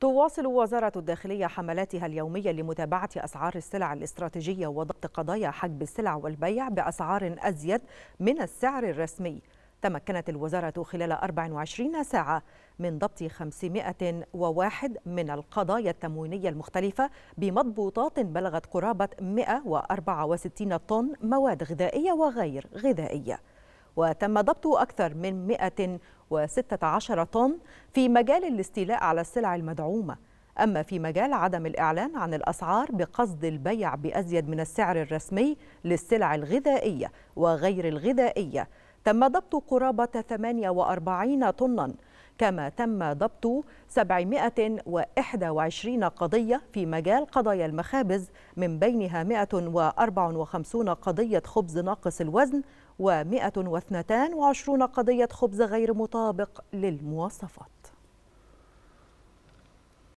تواصل وزارة الداخلية حملاتها اليومية لمتابعة أسعار السلع الاستراتيجية وضبط قضايا حجب السلع والبيع بأسعار أزيد من السعر الرسمي تمكنت الوزارة خلال 24 ساعة من ضبط 501 من القضايا التموينية المختلفة بمضبوطات بلغت قرابة 164 طن مواد غذائية وغير غذائية وتم ضبط أكثر من 116 طن في مجال الاستيلاء على السلع المدعومة أما في مجال عدم الإعلان عن الأسعار بقصد البيع بأزيد من السعر الرسمي للسلع الغذائية وغير الغذائية تم ضبط قرابة 48 طناً كما تم ضبط 721 قضية في مجال قضايا المخابز من بينها 154 قضية خبز ناقص الوزن و 122 قضية خبز غير مطابق للمواصفات